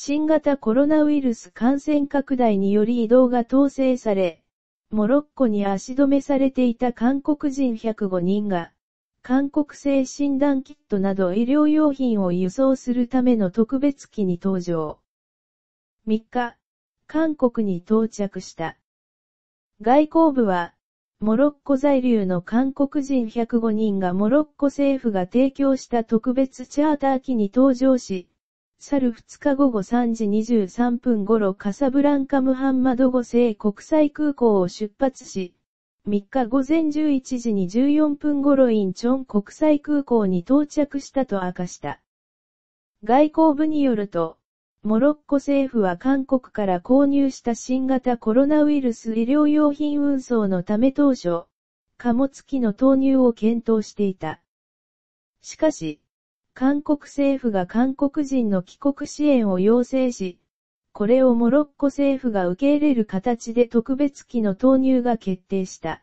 新型コロナウイルス感染拡大により移動が統制され、モロッコに足止めされていた韓国人105人が、韓国製診断キットなど医療用品を輸送するための特別機に登場。3日、韓国に到着した。外交部は、モロッコ在留の韓国人105人がモロッコ政府が提供した特別チャーター機に搭乗し、去る2日午後3時23分頃カサブランカムハンマド5世国際空港を出発し、3日午前11時に14分頃インチョン国際空港に到着したと明かした。外交部によると、モロッコ政府は韓国から購入した新型コロナウイルス医療用品運送のため当初、貨物機の投入を検討していた。しかし、韓国政府が韓国人の帰国支援を要請し、これをモロッコ政府が受け入れる形で特別機の投入が決定した。